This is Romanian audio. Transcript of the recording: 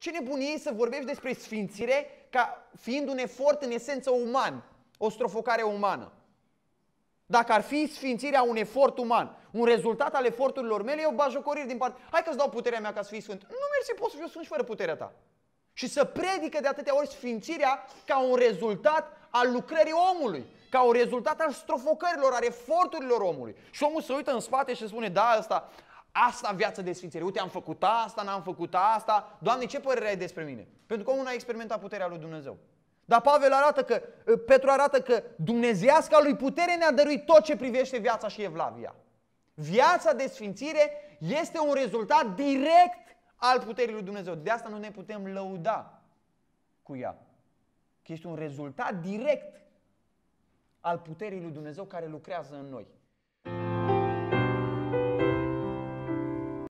ce nebunie e să vorbești despre sfințire ca fiind un efort în esență uman, o strofocare umană. Dacă ar fi sfințirea un efort uman, un rezultat al eforturilor mele, eu bajocoriri din partea... Hai că-ți dau puterea mea ca să fii sfânt. Nu mersi, poți să fiu sfânt și fără puterea ta. Și să predică de atâtea ori sfințirea ca un rezultat al lucrării omului, ca un rezultat al strofocărilor, al eforturilor omului. Și omul se uită în spate și spune, da, asta, Asta viață de sfințire. Uite, am făcut asta, n-am făcut asta. Doamne, ce părere ai despre mine? Pentru că omul a experimentat puterea lui Dumnezeu. Dar Pavel arată că, eh, Petru arată că dumnezeiasca lui putere ne-a dăruit tot ce privește viața și evlavia. Viața de sfințire este un rezultat direct al puterii lui Dumnezeu. De asta nu ne putem lăuda cu ea. Că este un rezultat direct al puterii lui Dumnezeu care lucrează în noi.